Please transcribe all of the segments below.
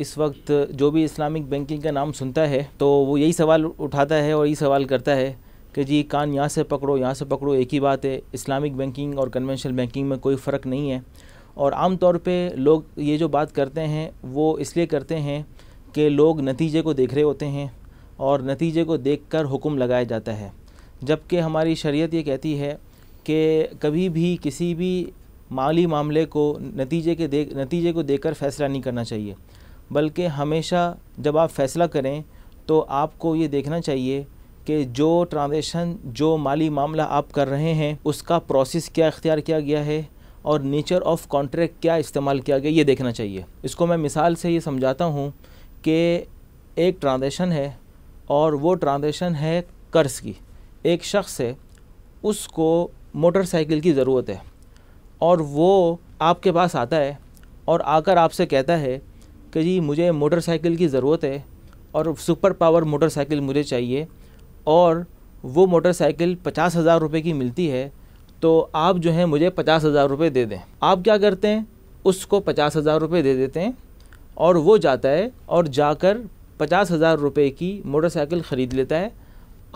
इस वक्त जो भी इस्लामिक बैंकिंग का नाम सुनता है तो वो यही सवाल उठाता है और यही सवाल करता है कि जी कान यहाँ से पकड़ो यहाँ से पकड़ो एक ही बात है इस्लामिक बैंकिंग और कन्वेंशनल बैंकिंग में कोई फ़र्क नहीं है और आम तौर पे लोग ये जो बात करते हैं वो इसलिए करते हैं कि लोग नतीजे को देख रहे होते हैं और नतीजे को देख कर हुक्म लगाया जाता है जबकि हमारी शरीयत ये कहती है कि कभी भी किसी भी माली मामले को नतीजे के देख नतीजे को देख फैसला नहीं करना चाहिए बल्कि हमेशा जब आप फैसला करें तो आपको ये देखना चाहिए कि जो ट्रांजेक्शन जो माली मामला आप कर रहे हैं उसका प्रोसेस क्या इख्तियार किया गया है और नेचर ऑफ कॉन्ट्रैक्ट क्या इस्तेमाल किया गया ये देखना चाहिए इसको मैं मिसाल से ये समझाता हूँ कि एक ट्रांजेक्शन है और वो ट्रांजेक्शन है कर्ज की एक शख्स है उसको मोटरसाइकिल की ज़रूरत है और वो आपके पास आता है और आकर आपसे कहता है कि जी मुझे मोटरसाइकिल की ज़रूरत है और सुपर पावर मोटरसाइकिल मुझे चाहिए और वो मोटरसाइकिल पचास हज़ार रुपये की मिलती है तो आप जो है मुझे पचास हज़ार रुपये दे दें आप क्या करते हैं उसको पचास हज़ार रुपये दे देते हैं और वो जाता है और जाकर पचास हज़ार रुपये की मोटरसाइकिल ख़रीद लेता है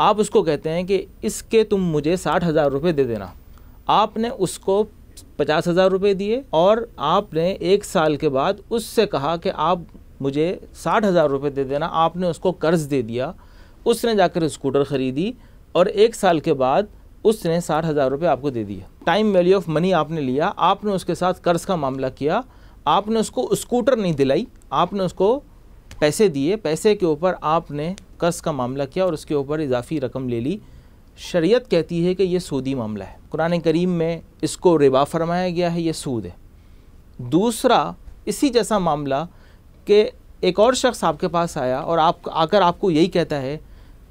आप उसको कहते हैं कि इसके तुम मुझे साठ हज़ार रुपये दे देना आपने उसको पचास हज़ार रुपये दिए और आपने एक साल के बाद उससे कहा कि आप मुझे साठ हज़ार रुपये दे देना आपने उसको कर्ज़ दे दिया उसने जाकर स्कूटर ख़रीदी और एक साल के बाद उसने साठ हज़ार रुपये आपको दे दिया टाइम वैल्यू ऑफ मनी आपने लिया आपने उसके साथ कर्ज़ का मामला किया आपने उसको स्कूटर नहीं दिलाई आपने उसको पैसे दिए पैसे के ऊपर आपने कर्ज़ का मामला किया और उसके ऊपर इजाफी रकम ले ली शरीयत कहती है कि ये सूदी मामला है कुरान करीम में इसको रिबा फरमाया गया है ये सूद है दूसरा इसी जैसा मामला कि एक और शख्स आपके पास आया और आप आकर आपको यही कहता है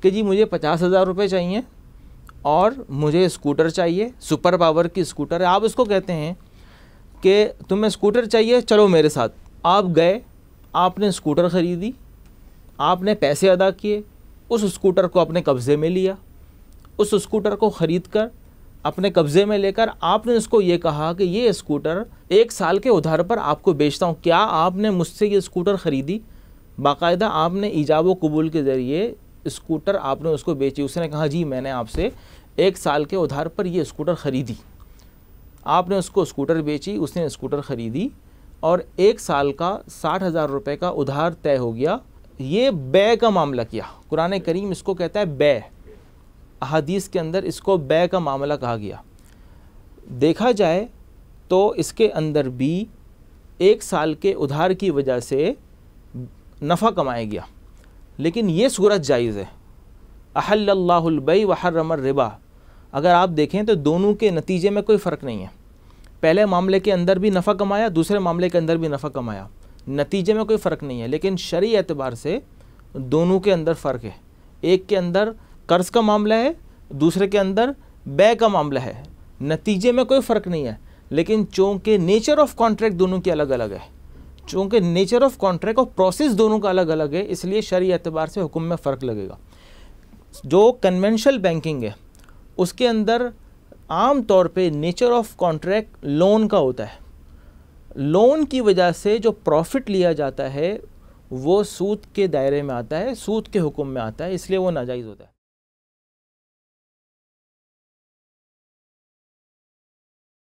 कि जी मुझे पचास हज़ार रुपये चाहिए और मुझे स्कूटर चाहिए सुपर पावर की स्कूटर है आप इसको कहते हैं कि तुम्हें स्कूटर चाहिए चलो मेरे साथ आप गए आपने स्कूटर ख़रीदी आपने पैसे अदा किए उस स्कूटर को अपने कब्ज़े में लिया उस स्कूटर को ख़रीद कर अपने कब्ज़े में लेकर आपने उसको ये कहा कि ये स्कूटर एक साल के उधार पर आपको बेचता हूँ क्या आपने मुझसे ये स्कूटर ख़रीदी बाकायदा आपने ईजाब कबूल के ज़रिए स्कूटर आपने उसको बेची उसने कहा जी मैंने आपसे एक साल के उधार पर यह स्कूटर ख़रीदी आपने उसको स्कूटर बेची उसने स्कूटर ख़रीदी और एक साल का साठ हज़ार रुपये का उधार तय हो गया ये बे का मामला किया कुरान करीम इसको कहता है बे अहदीस के अंदर इसको बै का मामला कहा गया देखा जाए तो इसके अंदर भी एक साल के उधार की वजह से नफ़ा कमाया गया लेकिन ये सूरत जायज़ है अहल्लाबई वहर्रमर रिबा अगर आप देखें तो दोनों के नतीजे में कोई फ़र्क नहीं है पहले मामले के अंदर भी नफ़ा कमाया दूसरे मामले के अंदर भी नफ़ा कमाया नतीजे में कोई फ़र्क नहीं है लेकिन शरी एतबार से दोनों के अंदर फ़र्क है एक के अंदर कर्ज का मामला है दूसरे के अंदर बै का मामला है नतीजे में कोई फ़र्क नहीं है लेकिन चूँकि नेचर ऑफ कॉन्ट्रैक्ट दोनों के अलग अलग है चूँकि नेचर ऑफ कॉन्ट्रैक्ट और प्रोसेस दोनों का अलग अलग है इसलिए शरी एतबार से हुक्म में फ़र्क लगेगा जो कन्वेंशनल बैंकिंग है उसके अंदर आम तौर पे नेचर ऑफ कॉन्ट्रैक्ट लोन का होता है लोन की वजह से जो प्रॉफिट लिया जाता है वो सूद के दायरे में आता है सूद के हुक्म में आता है इसलिए वो नाजायज़ होता है